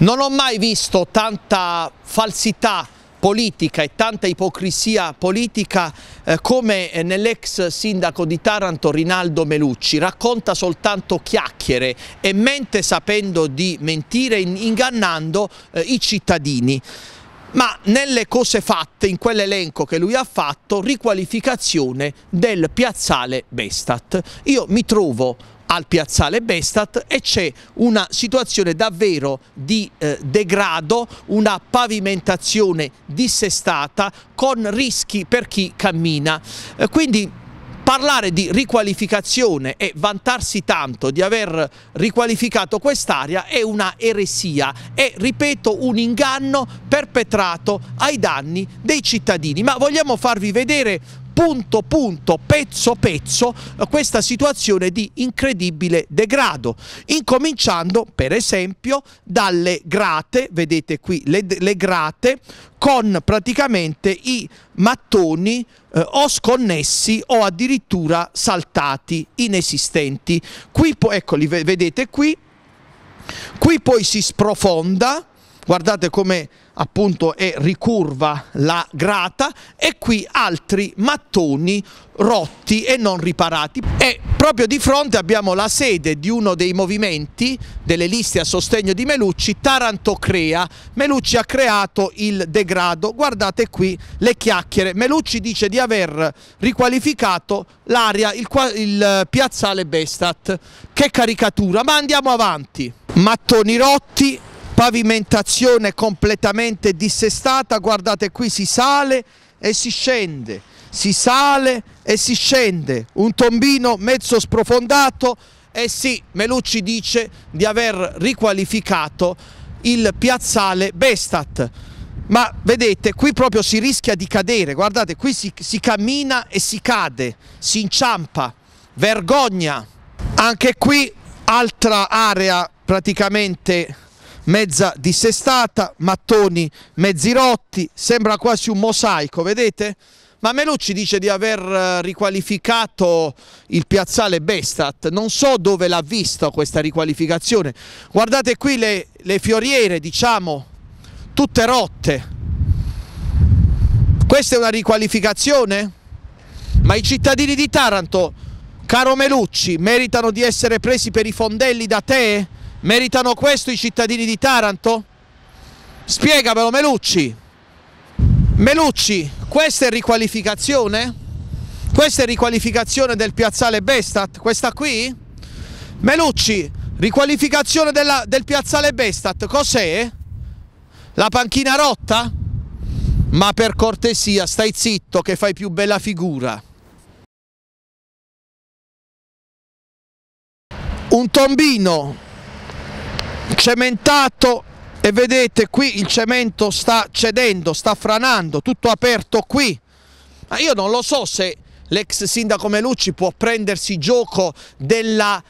Non ho mai visto tanta falsità politica e tanta ipocrisia politica eh, come eh, nell'ex sindaco di Taranto Rinaldo Melucci, racconta soltanto chiacchiere e mente sapendo di mentire, ingannando eh, i cittadini ma nelle cose fatte, in quell'elenco che lui ha fatto, riqualificazione del piazzale Bestat. Io mi trovo al piazzale Bestat e c'è una situazione davvero di eh, degrado, una pavimentazione dissestata con rischi per chi cammina. Eh, quindi parlare di riqualificazione e vantarsi tanto di aver riqualificato quest'area è una eresia e, ripeto, un inganno perpetrato ai danni dei cittadini. Ma vogliamo farvi vedere punto punto, pezzo pezzo, eh, questa situazione di incredibile degrado, incominciando per esempio dalle grate, vedete qui le, le grate, con praticamente i mattoni eh, o sconnessi o addirittura saltati, inesistenti. Qui, ecco, vedete qui, qui poi si sprofonda, guardate come appunto e ricurva la grata e qui altri mattoni rotti e non riparati e proprio di fronte abbiamo la sede di uno dei movimenti delle liste a sostegno di Melucci, Taranto Crea. Melucci ha creato il degrado, guardate qui le chiacchiere, Melucci dice di aver riqualificato l'area, il, il piazzale Bestat, che caricatura, ma andiamo avanti. Mattoni rotti, pavimentazione completamente dissestata, guardate qui si sale e si scende, si sale e si scende, un tombino mezzo sprofondato e sì, Melucci dice di aver riqualificato il piazzale Bestat. Ma vedete, qui proprio si rischia di cadere, guardate, qui si, si cammina e si cade, si inciampa, vergogna. Anche qui altra area praticamente mezza dissestata, mattoni mezzi rotti, sembra quasi un mosaico, vedete? Ma Melucci dice di aver eh, riqualificato il piazzale Bestat, non so dove l'ha visto questa riqualificazione. Guardate qui le, le fioriere, diciamo, tutte rotte. Questa è una riqualificazione? Ma i cittadini di Taranto, caro Melucci, meritano di essere presi per i fondelli da te? Meritano questo i cittadini di Taranto? Spiegamelo Melucci. Melucci, questa è riqualificazione? Questa è riqualificazione del piazzale Bestat? Questa qui? Melucci, riqualificazione della, del piazzale Bestat, cos'è? La panchina rotta? Ma per cortesia, stai zitto che fai più bella figura. Un tombino cementato e vedete qui il cemento sta cedendo, sta franando, tutto aperto qui. Ma io non lo so se l'ex sindaco Melucci può prendersi gioco della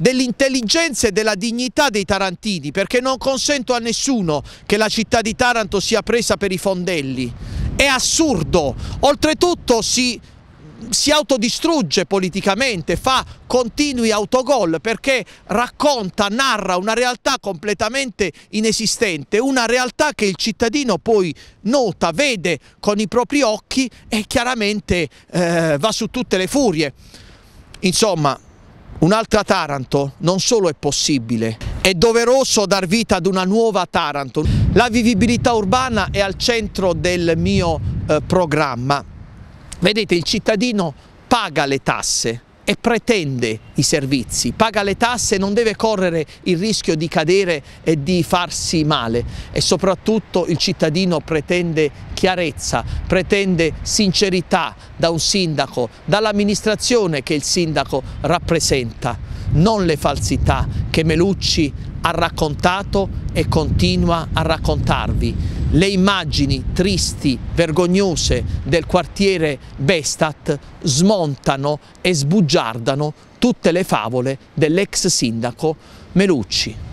dell'intelligenza e della dignità dei tarantini perché non consento a nessuno che la città di Taranto sia presa per i fondelli è assurdo oltretutto si si autodistrugge politicamente, fa continui autogol perché racconta, narra una realtà completamente inesistente, una realtà che il cittadino poi nota, vede con i propri occhi e chiaramente eh, va su tutte le furie. Insomma, un'altra Taranto non solo è possibile, è doveroso dar vita ad una nuova Taranto. La vivibilità urbana è al centro del mio eh, programma Vedete, il cittadino paga le tasse e pretende i servizi, paga le tasse, e non deve correre il rischio di cadere e di farsi male e soprattutto il cittadino pretende chiarezza, pretende sincerità da un sindaco, dall'amministrazione che il sindaco rappresenta, non le falsità che Melucci ha raccontato e continua a raccontarvi le immagini tristi, vergognose del quartiere Bestat smontano e sbugiardano tutte le favole dell'ex sindaco Melucci.